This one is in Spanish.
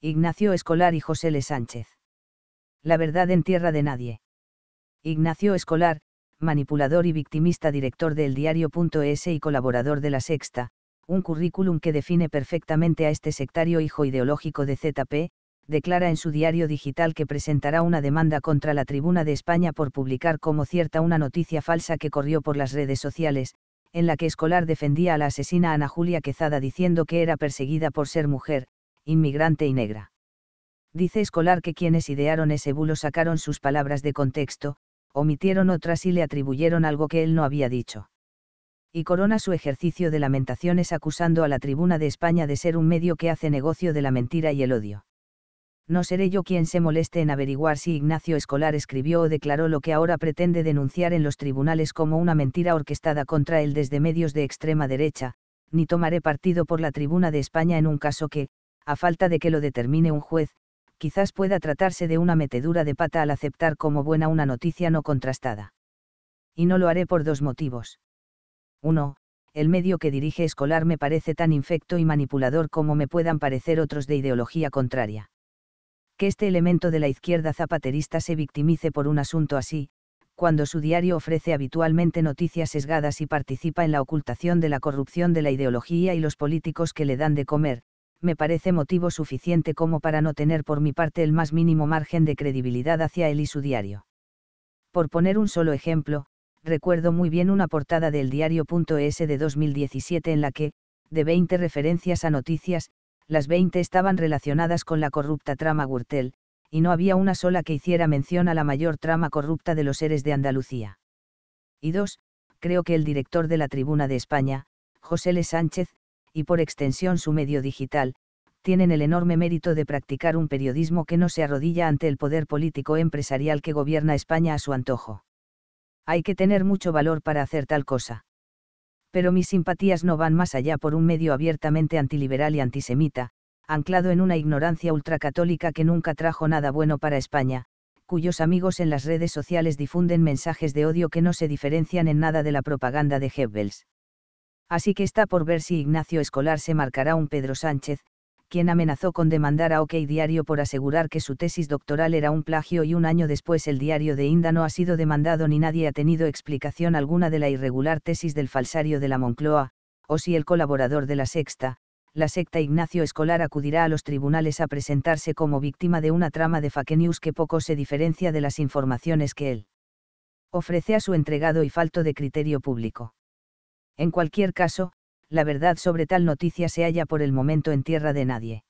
Ignacio Escolar y José L. Sánchez. La verdad en tierra de nadie. Ignacio Escolar, manipulador y victimista director del diario.es y colaborador de La Sexta, un currículum que define perfectamente a este sectario hijo ideológico de ZP, declara en su diario digital que presentará una demanda contra la Tribuna de España por publicar como cierta una noticia falsa que corrió por las redes sociales, en la que Escolar defendía a la asesina Ana Julia Quezada diciendo que era perseguida por ser mujer, inmigrante y negra. Dice Escolar que quienes idearon ese bulo sacaron sus palabras de contexto, omitieron otras y le atribuyeron algo que él no había dicho. Y corona su ejercicio de lamentaciones acusando a la Tribuna de España de ser un medio que hace negocio de la mentira y el odio. No seré yo quien se moleste en averiguar si Ignacio Escolar escribió o declaró lo que ahora pretende denunciar en los tribunales como una mentira orquestada contra él desde medios de extrema derecha, ni tomaré partido por la Tribuna de España en un caso que, a falta de que lo determine un juez, quizás pueda tratarse de una metedura de pata al aceptar como buena una noticia no contrastada. Y no lo haré por dos motivos. 1. El medio que dirige escolar me parece tan infecto y manipulador como me puedan parecer otros de ideología contraria. Que este elemento de la izquierda zapaterista se victimice por un asunto así, cuando su diario ofrece habitualmente noticias sesgadas y participa en la ocultación de la corrupción de la ideología y los políticos que le dan de comer, me parece motivo suficiente como para no tener por mi parte el más mínimo margen de credibilidad hacia él y su diario. Por poner un solo ejemplo, recuerdo muy bien una portada del diario.es de 2017 en la que, de 20 referencias a noticias, las 20 estaban relacionadas con la corrupta trama Gürtel, y no había una sola que hiciera mención a la mayor trama corrupta de los seres de Andalucía. Y dos, creo que el director de la Tribuna de España, José L. Sánchez, y por extensión su medio digital, tienen el enorme mérito de practicar un periodismo que no se arrodilla ante el poder político empresarial que gobierna España a su antojo. Hay que tener mucho valor para hacer tal cosa. Pero mis simpatías no van más allá por un medio abiertamente antiliberal y antisemita, anclado en una ignorancia ultracatólica que nunca trajo nada bueno para España, cuyos amigos en las redes sociales difunden mensajes de odio que no se diferencian en nada de la propaganda de Hebels así que está por ver si Ignacio Escolar se marcará un Pedro Sánchez, quien amenazó con demandar a OK Diario por asegurar que su tesis doctoral era un plagio y un año después el diario de Inda no ha sido demandado ni nadie ha tenido explicación alguna de la irregular tesis del falsario de la Moncloa, o si el colaborador de la Sexta, la secta Ignacio Escolar acudirá a los tribunales a presentarse como víctima de una trama de fake news que poco se diferencia de las informaciones que él ofrece a su entregado y falto de criterio público. En cualquier caso, la verdad sobre tal noticia se halla por el momento en tierra de nadie.